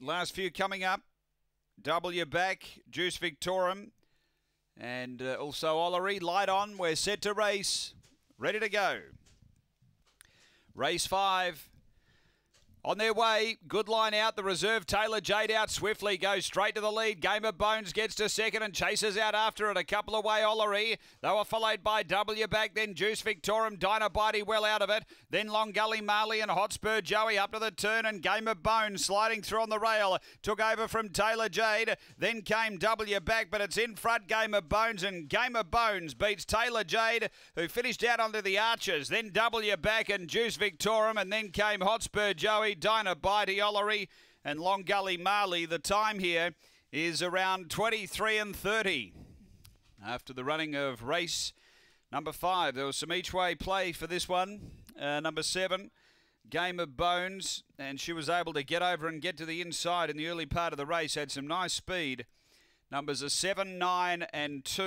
Last few coming up. W back, Juice Victorum, and uh, also Ollery. Light on, we're set to race. Ready to go. Race five. On their way, good line out. The reserve Taylor Jade out swiftly goes straight to the lead. Game of Bones gets to second and chases out after it. A couple away, Ollery. They were followed by W back, then Juice Victorum, Dinobite well out of it. Then Long Gully Marley and Hotspur Joey up to the turn and Game of Bones sliding through on the rail. Took over from Taylor Jade. Then came W back, but it's in front. Game of Bones and Game of Bones beats Taylor Jade, who finished out onto the Archers. Then W back and Juice Victorum, and then came Hotspur Joey. Dinah by Diollery and Long Gully Marley. The time here is around 23 and 30. After the running of race number five, there was some each way play for this one. Uh, number seven, Game of Bones, and she was able to get over and get to the inside in the early part of the race. Had some nice speed. Numbers are seven, nine, and two.